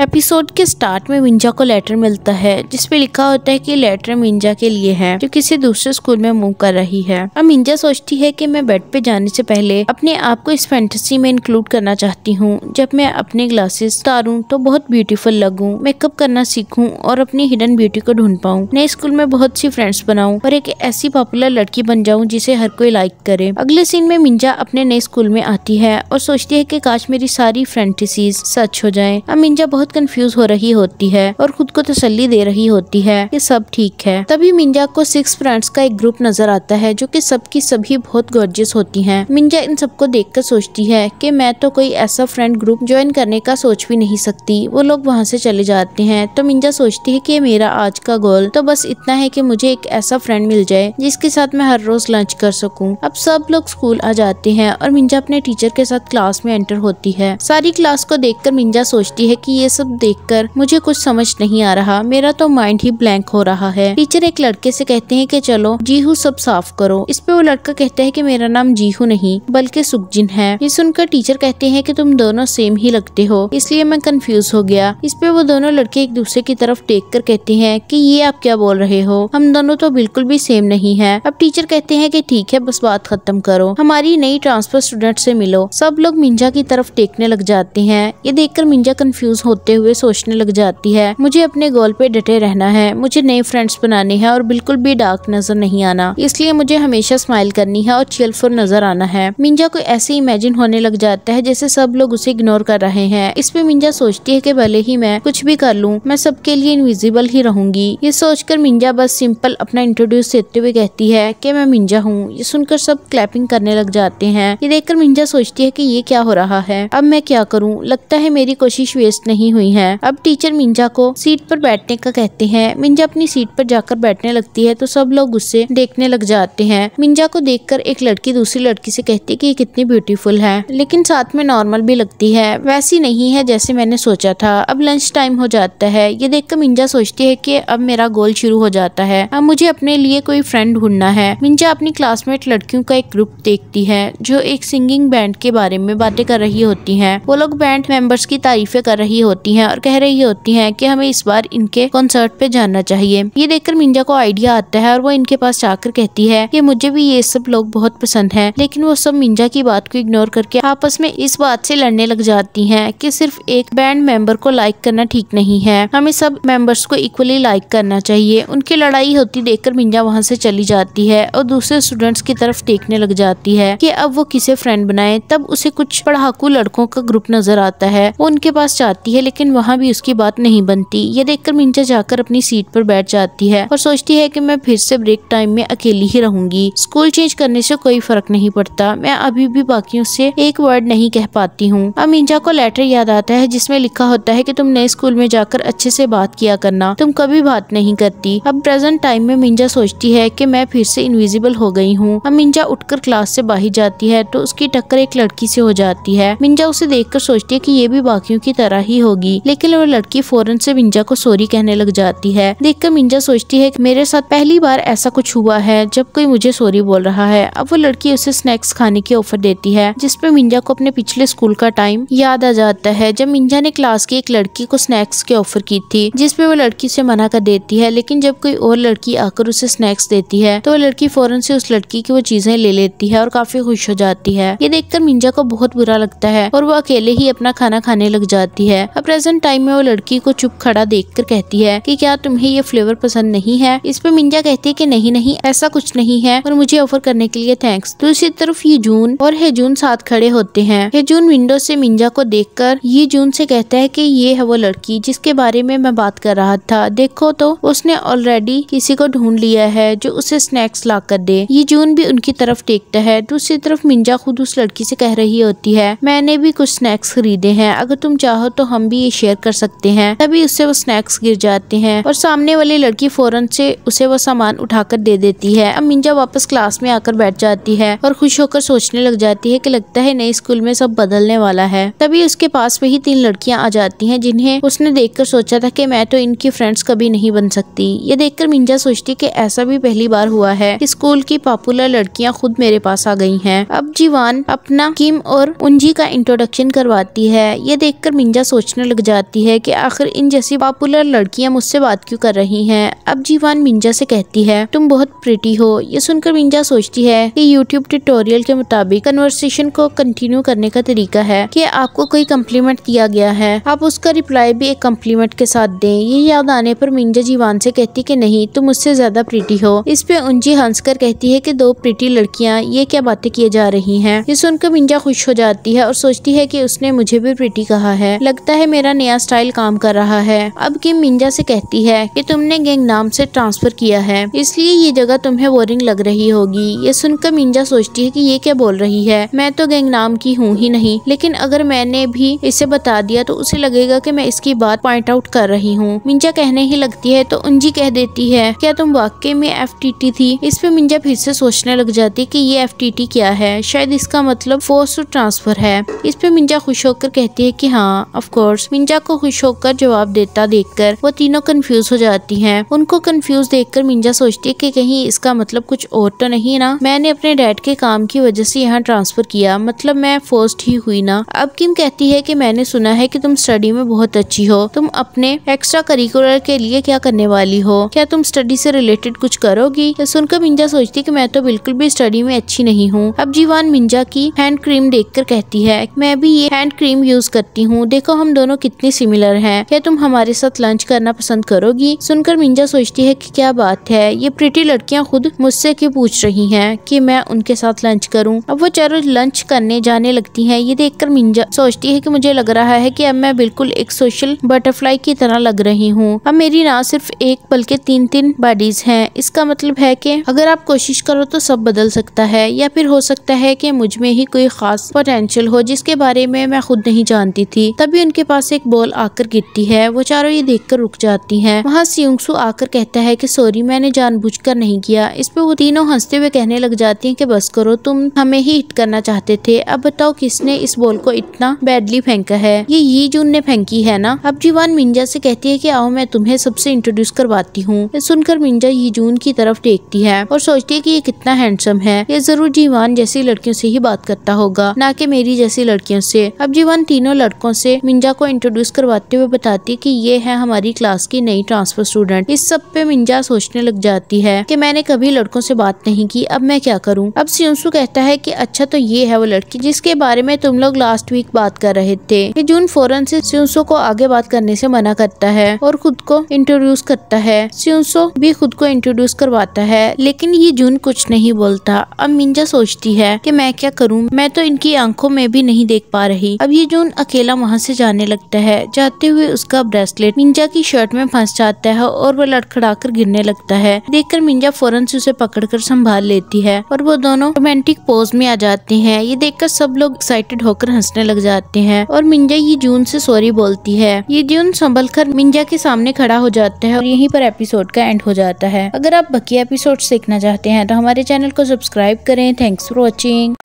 Episode के start में मिंजा को लेटर मिलता है जिसपे लिखा होता है कि लेटर मिंजा के लिए है जो किसी दूसरे स्कूल में मूव कर रही है अब मिंजा सोचती है कि मैं बेड पे जाने से पहले अपने आप को इस फैंटेसी में इंक्लूड करना चाहती हूँ जब मैं अपने ग्लासेस उतारू तो बहुत ब्यूटीफुल लगू मेकअप करना सीखूँ और अपनी हिडन ब्यूटी को ढूंढ पाऊँ नए स्कूल में बहुत सी फ्रेंड्स बनाऊँ और एक ऐसी पॉपुलर लड़की बन जाऊँ जिसे हर कोई लाइक करे अगले सीन में मिंजा अपने नए स्कूल में आती है और सोचती है की काश मेरी सारी फ्रेंटेसीज सच हो जाए अब मिंजा बहुत बहुत कंफ्यूज हो रही होती है और खुद को तसल्ली दे रही होती है कि सब ठीक है तभी मिंजा को सिक्स फ्रेंड्स का एक ग्रुप नजर आता है जो कि सबकी सभी बहुत गॉर्जियस होती हैं। मिंजा इन सबको देखकर सोचती है कि मैं तो कोई ऐसा फ्रेंड ग्रुप ज्वाइन करने का सोच भी नहीं सकती वो लोग वहाँ से चले जाते हैं तो मिंजा सोचती है की मेरा आज का गोल तो बस इतना है की मुझे एक ऐसा फ्रेंड मिल जाए जिसके साथ मैं हर रोज लंच कर सकूँ अब सब लोग स्कूल आ जाते हैं और मिंजा अपने टीचर के साथ क्लास में एंटर होती है सारी क्लास को देखकर मिंजा सोचती है कि ये सब सब देखकर मुझे कुछ समझ नहीं आ रहा मेरा तो माइंड ही ब्लैंक हो रहा है टीचर एक लड़के से कहते हैं कि चलो जीहू सब साफ करो इस पे वो लड़का कहता है कि मेरा नाम जीहू नहीं बल्कि सुखजिन है ये सुनकर टीचर कहते हैं कि तुम दोनों सेम ही लगते हो इसलिए मैं कंफ्यूज हो गया इस पे वो दोनों लड़के एक दूसरे की तरफ देख कर कहते हैं कि ये आप क्या बोल रहे हो हम दोनों तो बिल्कुल भी सेम नहीं है अब टीचर कहते हैं कि ठीक है बस बात खत्म करो हमारी नई ट्रांसफर स्टूडेंट से मिलो सब लोग मिंजा की तरफ देखने लग जाते हैं ये देखकर मिंजा कंफ्यूज हो होते हुए सोचने लग जाती है मुझे अपने गोल पे डटे रहना है मुझे नए फ्रेंड्स बनाने हैं और बिल्कुल भी डार्क नजर नहीं आना इसलिए मुझे हमेशा स्माइल करनी है और चेयरफुल नजर आना है मिंजा को ऐसे इमेजिन होने लग जाता है जैसे सब लोग उसे इग्नोर कर रहे हैं इस पे मिंजा सोचती है की भले ही मैं कुछ भी कर लूँ मैं सबके लिए इनविजिबल ही रहूंगी ये सोचकर मिंजा बस सिंपल अपना इंट्रोड्यूस देते हुए कहती है की मैं मिंजा हूँ ये सुनकर सब क्लैपिंग करने लग जाते हैं ये देखकर मिंजा सोचती है की ये क्या हो रहा है अब मैं क्या करूँ लगता है मेरी कोशिश वेस्ट नहीं नहीं हुई हैं अब टीचर मिंजा को सीट पर बैठने का कहते हैं मिंजा अपनी सीट पर जाकर बैठने लगती है तो सब लोग उससे देखने लग जाते हैं मिंजा को देखकर एक लड़की दूसरी लड़की से कहती है कि ये कितनी ब्यूटीफुल है लेकिन साथ में नॉर्मल भी लगती है वैसी नहीं है जैसे मैंने सोचा था अब लंच टाइम हो जाता है ये देखकर मिंजा सोचती है की अब मेरा गोल शुरू हो जाता है अब मुझे अपने लिए कोई फ्रेंड ढूंढना है मिंजा अपनी क्लासमेट लड़कियों का एक ग्रुप देखती है जो एक सिंगिंग बैंड के बारे में बातें कर रही होती है वो लोग बैंड मेंबर्स की तारीफें कर रही होती होती हैं और कह रही होती हैं कि हमें इस बार इनके कॉन्सर्ट पे जाना चाहिए ये देखकर मिंजा को आइडिया आता है और वो इनके पास जाकर कहती है कि मुझे भी ये सब लोग बहुत पसंद है लेकिन वो सब मिंजा की बात को इग्नोर करके आपस में इस बात से लड़ने लग जाती है की सिर्फ एक बैंड मेंबर को लाइक करना ठीक नहीं है हमें सब मेंबर्स को इक्वली लाइक करना चाहिए उनकी लड़ाई होती देखकर मिंजा वहाँ से चली जाती है और दूसरे स्टूडेंट्स की तरफ देखने लग जाती है कि अब वो किसे फ्रेंड बनाए तब उसे कुछ पढ़ाकू लड़कों का ग्रुप नजर आता है वो उनके पास जाती है लेकिन वहाँ भी उसकी बात नहीं बनती ये देखकर मिंजा जाकर अपनी सीट पर बैठ जाती है और सोचती है कि मैं फिर से ब्रेक टाइम में अकेली ही रहूंगी स्कूल चेंज करने से कोई फर्क नहीं पड़ता मैं अभी भी बाकियों से एक वर्ड नहीं कह पाती हूँ अब मिंजा को लेटर याद आता है जिसमें लिखा होता है की तुम नए स्कूल में जाकर अच्छे से बात किया करना तुम कभी बात नहीं करती अब प्रेजेंट टाइम में मिंजा सोचती है की मैं फिर से इनविजिबल हो गई हूँ अब मिंजा उठकर क्लास से बाहर जाती है तो उसकी टक्कर एक लड़की से हो जाती है मिंजा उसे देखकर सोचती है कि ये भी बाकियों की तरह ही होगी होगी लेकिन वो लड़की फौरन से मिंजा को सॉरी कहने लग जाती है देखकर मिंजा सोचती है मेरे साथ पहली बार ऐसा कुछ हुआ है जब कोई मुझे सॉरी बोल रहा है अब वो लड़की उसे स्नैक्स खाने की ऑफर देती है जिसपे मिंजा को अपने पिछले स्कूल का टाइम याद आ जाता है जब मिंजा ने क्लास की एक लड़की को स्नैक्स की ऑफर की थी जिसपे वो लड़की उसे मना कर देती है लेकिन जब कोई और लड़की आकर उसे स्नैक्स देती है तो वो लड़की फौरन से उस लड़की की वो चीजें ले लेती है और काफी खुश हो जाती है ये देखकर मिंजा को बहुत बुरा लगता है और वो अकेले ही अपना खाना खाने लग जाती है अब प्रेजेंट टाइम में वो लड़की को चुप खड़ा देख कर कहती है की क्या तुम्हें ये फ्लेवर पसंद नहीं है इस पर मिंजा कहती है की नहीं नहीं ऐसा कुछ नहीं है और मुझे ऑफर करने के लिए थैंक्स दूसरी तरफ ये जून और हेजून साथ खड़े होते हैं हेजून विंडो से मिंजा को देख कर ये जून से कहता है की ये है वो लड़की जिसके बारे में मैं बात कर रहा था देखो तो उसने ऑलरेडी किसी को ढूंढ लिया है जो उसे स्नैक्स ला कर दे ये जून भी उनकी तरफ देखता है दूसरी तरफ मिंजा खुद उस लड़की से कह रही होती है मैंने भी कुछ स्नैक्स खरीदे हैं अगर तुम चाहो तो हम भी भी शेयर कर सकते हैं तभी उससे वो स्नैक्स गिर जाते हैं और सामने वाली लड़की फौरन से उसे वो सामान उठाकर दे देती है अब मिंजा वापस क्लास में आकर बैठ जाती है और खुश होकर सोचने लग जाती है की लगता है नए स्कूल में सब बदलने वाला है तभी उसके पास में ही तीन लड़कियाँ आ जाती है जिन्हें उसने देखकर सोचा था की मैं तो इनकी फ्रेंड्स कभी नहीं बन सकती ये देखकर मिंजा सोचती की ऐसा भी पहली बार हुआ है कि स्कूल की पॉपुलर लड़कियाँ खुद मेरे पास आ गई हैं अब जीवान अपना किम और उंजी का इंट्रोडक्शन करवाती है ये देखकर मिंजा सोचने सोचने लग जाती है कि आखिर इन जैसी पॉपुलर लड़कियां मुझसे बात क्यों कर रही हैं अब जीवान मिंजा से कहती है तुम बहुत प्रिटी हो ये सुनकर मिंजा सोचती है कि यूट्यूब ट्यूटोरियल के मुताबिक कन्वर्सेशन को कंटिन्यू करने का तरीका है कि आपको कोई कम्प्लीमेंट दिया गया है आप उसका रिप्लाई भी एक कम्प्लीमेंट के साथ दें ये याद आने पर मिंजा जीवान से कहती की नहीं तुम मुझसे ज्यादा प्रिटी हो इस पे उंजी हंसकर कहती है की दो प्रिटी लड़कियाँ ये क्या बातें किए जा रही है ये सुनकर मिंजा खुश हो जाती है और सोचती है की उसने मुझे भी प्रिटी कहा है लगता है मेरा नया स्टाइल काम कर रहा है अब किम मिंजा से कहती है कि तुमने गैंग नाम से ट्रांसफर किया है इसलिए ये जगह तुम्हें बोरिंग लग रही होगी ये सुनकर मिंजा सोचती है कि ये क्या बोल रही है मैं तो गैंग नाम की हूँ ही नहीं लेकिन अगर मैंने भी इसे बता दिया तो उसे लगेगा की मैं इसकी बात पॉइंट आउट कर रही हूँ मिंजा कहने ही लगती है तो उनजी कह देती है क्या तुम वाकई में एफ थी इस पर मिंजा फिर से सोचने लग जाती की ये एफ क्या है शायद इसका मतलब फोर्स ट्रांसफर है इस पर मिंजा खुश होकर कहती है की हाँ ऑफकोर्स फोर्स मिंजा को खुश होकर जवाब देता देखकर वो तीनों कंफ्यूज हो जाती हैं उनको कंफ्यूज देखकर मिंजा सोचती है कि कहीं इसका मतलब कुछ और तो नहीं ना मैंने अपने डैड के काम की वजह से यहाँ ट्रांसफर किया मतलब मैं फोर्स्ट ही हुई ना अब किम कहती है की मैंने सुना है की तुम स्टडी में बहुत अच्छी हो तुम अपने एक्स्ट्रा करिकुलर के लिए क्या करने वाली हो क्या तुम स्टडी से रिलेटेड कुछ करोगी सुनकर मिंजा सोचती कि मैं तो बिल्कुल भी स्टडी में अच्छी नहीं हूँ अब जीवान मिंजा की हैंड क्रीम देखकर कहती है मैं भी ये हैंड क्रीम यूज करती हूँ देखो हम दोनों दोनों कितनी सिमिलर हैं क्या तुम हमारे साथ लंच करना पसंद करोगी सुनकर मिंजा सोचती है कि क्या बात है ये प्रीटी लड़कियां खुद मुझसे क्यों पूछ रही हैं कि मैं उनके साथ लंच करूं अब वो चारों लंच करने जाने लगती हैं ये देखकर मिंजा सोचती है कि मुझे लग रहा है कि अब मैं बिल्कुल एक सोशल बटरफ्लाई की तरह लग रही हूँ अब मेरी ना सिर्फ एक बल्कि तीन तीन बॉडीज है इसका मतलब है की अगर आप कोशिश करो तो सब बदल सकता है या फिर हो सकता है की मुझ में ही कोई खास पोटेंशियल हो जिसके बारे में मैं खुद नहीं जानती थी तभी उनके पास पास एक बॉल आकर गिरती है वो चारों ये देखकर रुक जाती है वहाँ सियोंगसु आकर कहता है की सॉरी मैंने जानबूझकर नहीं किया इस पर वो तीनों हंसते हुए कहने लग जाती है की बस करो तुम हमें ही हिट करना चाहते थे अब बताओ किसने इस बॉल को इतना बैडली फेंका है ये यी जून ने फेंकी है ना अब जीवान मिंजा से कहती है कि आओ मैं तुम्हें सबसे इंट्रोड्यूस करवाती हूँ सुनकर मिंजा यी जून की तरफ देखती है और सोचती है कि ये कितना हैंडसम है ये जरूर जीवान जैसी लड़कियों से ही बात करता होगा ना कि मेरी जैसी लड़कियों से अब जीवान तीनों लड़कों से मिंजा को इंट्रोड्यूस करवाते हुए बताती है कि ये है हमारी क्लास की नई ट्रांसफर स्टूडेंट इस सब पे मिंजा सोचने लग जाती है कि मैंने कभी लड़कों से बात नहीं की अब मैं क्या करूं अब सियंसु कहता है कि अच्छा तो ये है वो लड़की जिसके बारे में तुम लोग लास्ट वीक बात कर रहे थे ये जून फौरन से सियंसु को आगे बात करने से मना करता है और खुद को इंट्रोड्यूस करता है सियंसो भी खुद को इंट्रोड्यूस करवाता है लेकिन ये जून कुछ नहीं बोलता अब मिंजा सोचती है की मैं क्या करूँ मैं तो इनकी आंखों में भी नहीं देख पा रही अब ये जून अकेला वहाँ से जाने लगा लगता है जाते हुए उसका ब्रेसलेट मिंजा की शर्ट में फंस जाता है और वह लड़खड़ाकर गिरने लगता है देखकर मिंजा फौरन से उसे पकड़कर संभाल लेती है और वो दोनों रोमांटिक पोज में आ जाते हैं ये देखकर सब लोग एक्साइटेड होकर हंसने लग जाते हैं और मिंजा ये जून से सॉरी बोलती है ये जून संभल कर मिंजा के सामने खड़ा हो जाता है और यहीं पर एपिसोड का एंड हो जाता है अगर आप बाकी एपिसोड देखना चाहते हैं तो हमारे चैनल को सब्सक्राइब करें थैंक्स फॉर वॉचिंग